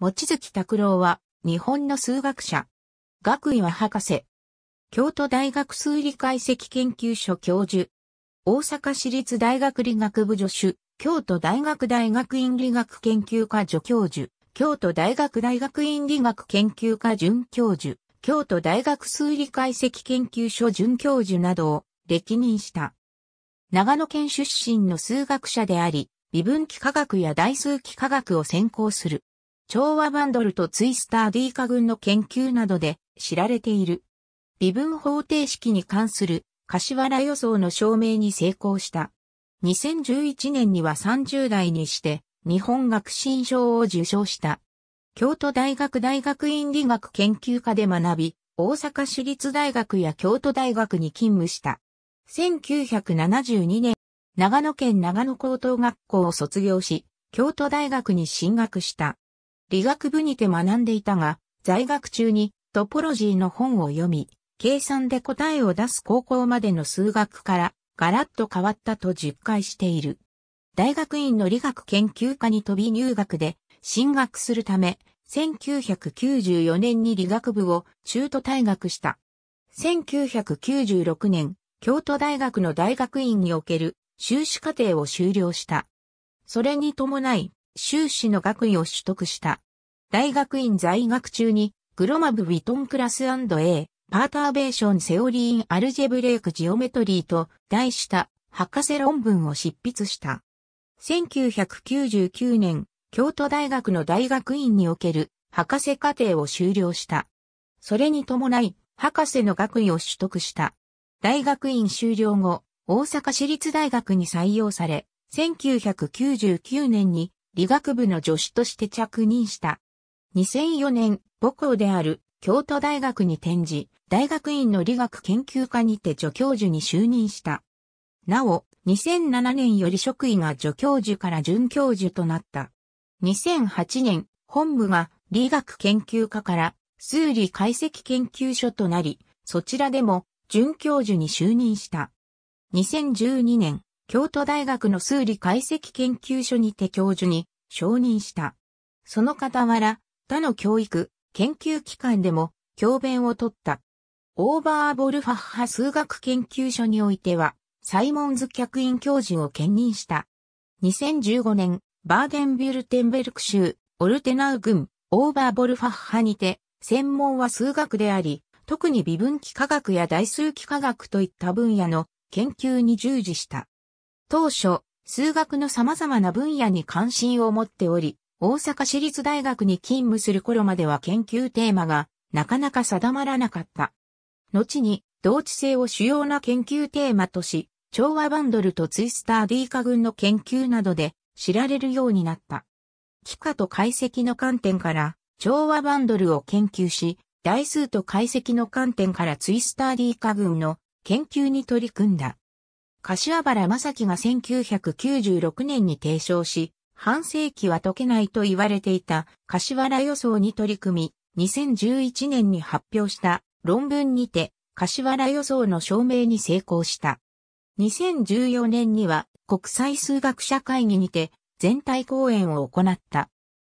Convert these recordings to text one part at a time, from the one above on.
望月拓郎は、日本の数学者。学位は博士。京都大学数理解析研究所教授。大阪市立大学理学部助手。京都大学大学院理学研究科助教授。京都大学大学院理学研究科准教授。京都大学数理解析研究所准教授などを歴任した。長野県出身の数学者であり、微分幾何学や代数幾何学を専攻する。調和バンドルとツイスター D 化群の研究などで知られている。微分方程式に関する柏原予想の証明に成功した。2011年には30代にして日本学新賞を受賞した。京都大学大学院理学研究科で学び、大阪市立大学や京都大学に勤務した。1972年、長野県長野高等学校を卒業し、京都大学に進学した。理学部にて学んでいたが、在学中にトポロジーの本を読み、計算で答えを出す高校までの数学からガラッと変わったと実感している。大学院の理学研究科に飛び入学で進学するため、1994年に理学部を中途退学した。1996年、京都大学の大学院における修士課程を修了した。それに伴い、修士の学位を取得した。大学院在学中に、グロマブ・ウィトンクラス &A、パーターベーション・セオリー・イン・アルジェブレイク・ジオメトリーと題した博士論文を執筆した。1999年、京都大学の大学院における博士課程を修了した。それに伴い、博士の学位を取得した。大学院修了後、大阪市立大学に採用され、1999年に理学部の助手として着任した。2004年、母校である京都大学に転じ、大学院の理学研究科にて助教授に就任した。なお、2007年より職位が助教授から准教授となった。2008年、本部が理学研究科から数理解析研究所となり、そちらでも准教授に就任した。2012年、京都大学の数理解析研究所にて教授に承認した。その傍ら、他の教育、研究機関でも教鞭を取った。オーバーボルファッハ数学研究所においては、サイモンズ客員教授を兼任した。2015年、バーデンビュルテンベルク州、オルテナウ郡、オーバーボルファッハにて、専門は数学であり、特に微分期科学や大数期科学といった分野の研究に従事した。当初、数学の様々な分野に関心を持っており、大阪市立大学に勤務する頃までは研究テーマがなかなか定まらなかった。後に、同地性を主要な研究テーマとし、調和バンドルとツイスター D 化群の研究などで知られるようになった。幾何と解析の観点から調和バンドルを研究し、代数と解析の観点からツイスター D 化群の研究に取り組んだ。柏原正樹が1996年に提唱し、半世紀は解けないと言われていた柏原予想に取り組み、2011年に発表した論文にて柏原予想の証明に成功した。2014年には国際数学者会議にて全体講演を行った。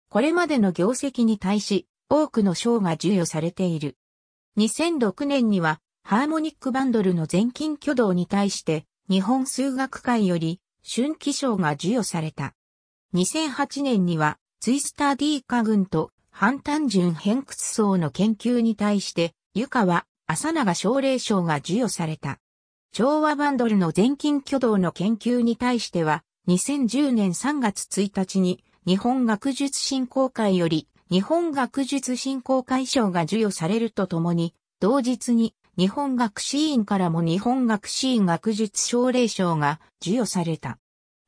これまでの業績に対し多くの賞が授与されている。2006年にはハーモニックバンドルの全金挙動に対して日本数学会より春季賞が授与された。2008年にはツイスター D 化群と反単純偏屈層の研究に対して湯川浅永奨励賞が授与された。調和バンドルの全近挙動の研究に対しては2010年3月1日に日本学術振興会より日本学術振興会賞が授与されるとともに、同日に日本学士院からも日本学士院学術奨励賞が授与された。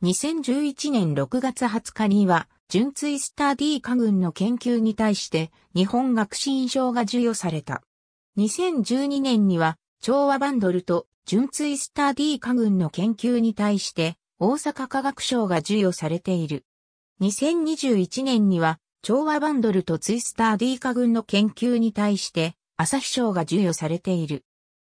2011年6月20日には、純ツスター D 科群の研究に対して日本学士院賞が授与された。2012年には、調和バンドルと純ツスター D 科群の研究に対して大阪科学賞が授与されている。2021年には、調和バンドルとツイスター D 科群の研究に対して、朝日賞が授与されている。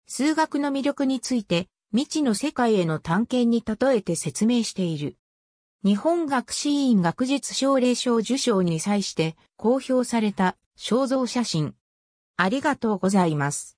数学の魅力について、未知の世界への探検に例えて説明している。日本学士院学術奨励賞受賞に際して公表された肖像写真。ありがとうございます。